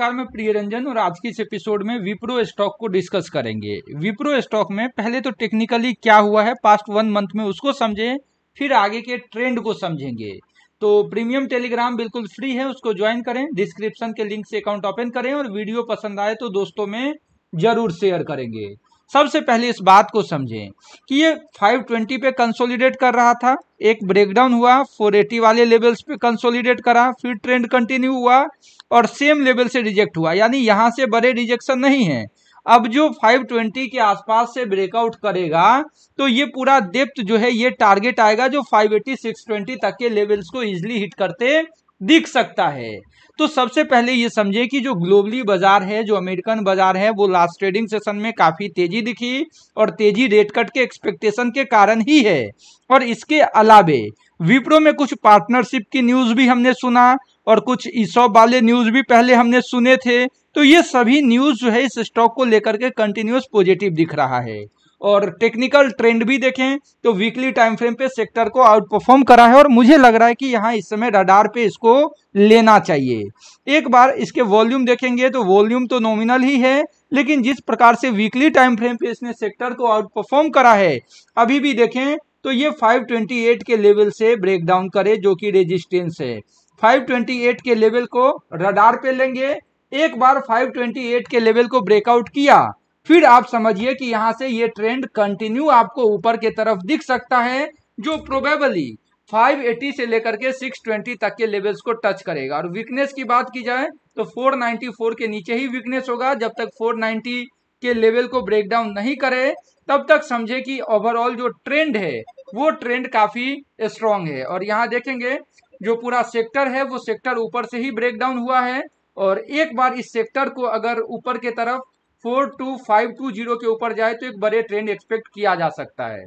नमस्कार मैं प्रिय रंजन और आज के इस एपिसोड में विप्रो स्टॉक को डिस्कस करेंगे विप्रो स्टॉक में पहले तो टेक्निकली क्या हुआ है पास्ट वन मंथ में उसको समझें फिर आगे के ट्रेंड को समझेंगे तो प्रीमियम टेलीग्राम बिल्कुल फ्री है उसको ज्वाइन करें डिस्क्रिप्शन के लिंक से अकाउंट ओपन करें और वीडियो पसंद आए तो दोस्तों में जरूर शेयर करेंगे सबसे पहले इस बात को समझें कि ये 520 पे कंसोलिडेट कर रहा था एक ब्रेकडाउन हुआ 480 वाले लेवल्स पे कंसोलिडेट करा फिर ट्रेंड कंटिन्यू हुआ और सेम लेवल से रिजेक्ट हुआ यानी यहाँ से बड़े रिजेक्शन नहीं है अब जो 520 के आसपास से ब्रेकआउट करेगा तो ये पूरा डेप्थ जो है ये टारगेट आएगा जो 580 620 तक के लेवल्स को इजिली हिट करते दिख सकता है तो सबसे पहले ये समझे कि जो ग्लोबली बाजार है जो अमेरिकन बाजार है वो लास्ट ट्रेडिंग सेशन में काफ़ी तेजी दिखी और तेजी रेट कट के एक्सपेक्टेशन के कारण ही है और इसके अलावे विप्रो में कुछ पार्टनरशिप की न्यूज़ भी हमने सुना और कुछ ईसॉप वाले न्यूज़ भी पहले हमने सुने थे तो ये सभी न्यूज़ जो है इस स्टॉक को लेकर के कंटिन्यूस पॉजिटिव दिख रहा है और टेक्निकल ट्रेंड भी देखें तो वीकली टाइम फ्रेम पे सेक्टर को आउट परफॉर्म करा है और मुझे लग रहा है कि यहाँ इस समय रडार पे इसको लेना चाहिए एक बार इसके वॉल्यूम देखेंगे तो वॉल्यूम तो नॉमिनल ही है लेकिन जिस प्रकार से वीकली टाइम फ्रेम पे इसने सेक्टर को आउट परफॉर्म करा है अभी भी देखें तो ये 528 के लेवल से ब्रेक डाउन करे जो कि रेजिस्टेंस है 528 के लेवल को रडार पे लेंगे एक बार 528 के लेवल को ब्रेकआउट किया फिर आप समझिए कि यहाँ से ये ट्रेंड कंटिन्यू आपको ऊपर के तरफ दिख सकता है जो प्रोबेबली 580 से लेकर के 620 तक के लेवल्स को टच करेगा और वीकनेस की बात की जाए तो 494 के नीचे ही वीकनेस होगा जब तक 490 के लेवल को ब्रेक डाउन नहीं करे तब तक समझे कि ओवरऑल जो ट्रेंड है वो ट्रेंड काफी स्ट्रांग है और यहाँ देखेंगे जो पूरा सेक्टर है वो सेक्टर ऊपर से ही ब्रेक डाउन हुआ है और एक बार इस सेक्टर को अगर ऊपर के तरफ four two five two zero के ऊपर जाए तो एक बड़े ट्रेंड एक्सपेक्ट किया जा सकता है